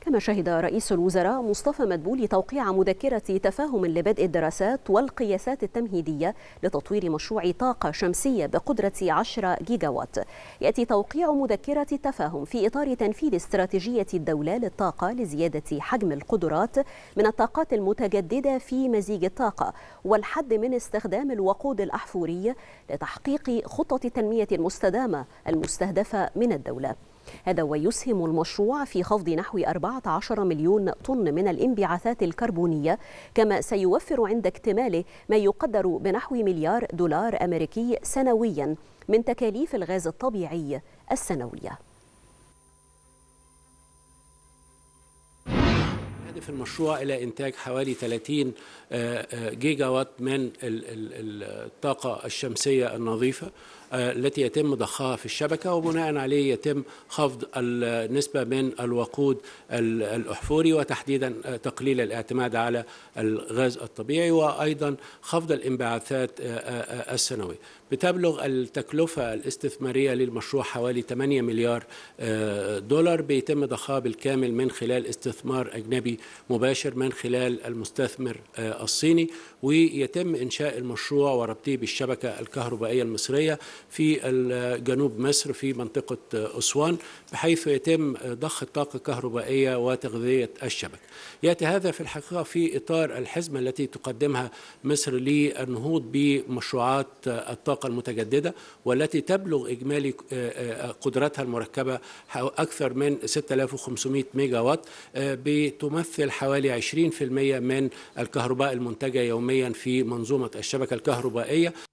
كما شهد رئيس الوزراء مصطفى مدبولي توقيع مذكرة تفاهم لبدء الدراسات والقياسات التمهيدية لتطوير مشروع طاقة شمسية بقدرة 10 جيجاوات يأتي توقيع مذكرة التفاهم في إطار تنفيذ استراتيجية الدولة للطاقة لزيادة حجم القدرات من الطاقات المتجددة في مزيج الطاقة والحد من استخدام الوقود الأحفوري لتحقيق خطة التنمية المستدامة المستهدفة من الدولة هذا ويسهم المشروع في خفض نحو 14 مليون طن من الانبعاثات الكربونية كما سيوفر عند اكتماله ما يقدر بنحو مليار دولار أمريكي سنويا من تكاليف الغاز الطبيعي السنوية هدف المشروع إلى إنتاج حوالي 30 آه، آه، جيجا وات من الطاقة الشمسية النظيفة آه، التي يتم ضخها في الشبكة وبناء عليه يتم خفض النسبة من الوقود الأحفوري وتحديدا آه، تقليل الاعتماد على الغاز الطبيعي وأيضا خفض الانبعاثات آه، السنوية بتبلغ التكلفة الاستثمارية للمشروع حوالي 8 مليار دولار بيتم ضخها بالكامل من خلال استثمار أجنبي مباشر من خلال المستثمر الصيني ويتم إنشاء المشروع وربطه بالشبكة الكهربائية المصرية في جنوب مصر في منطقة أسوان بحيث يتم ضخ الطاقة الكهربائية وتغذية الشبكة يأتي هذا في الحقيقة في إطار الحزمة التي تقدمها مصر للنهوض بمشروعات الطاقة المتجددة والتي تبلغ إجمالي آه، آه، قدرتها المركبة أكثر من 6500 ميجا وات بتمثل حوالي 20% من الكهرباء المنتجة يوميا في منظومة الشبكة الكهربائية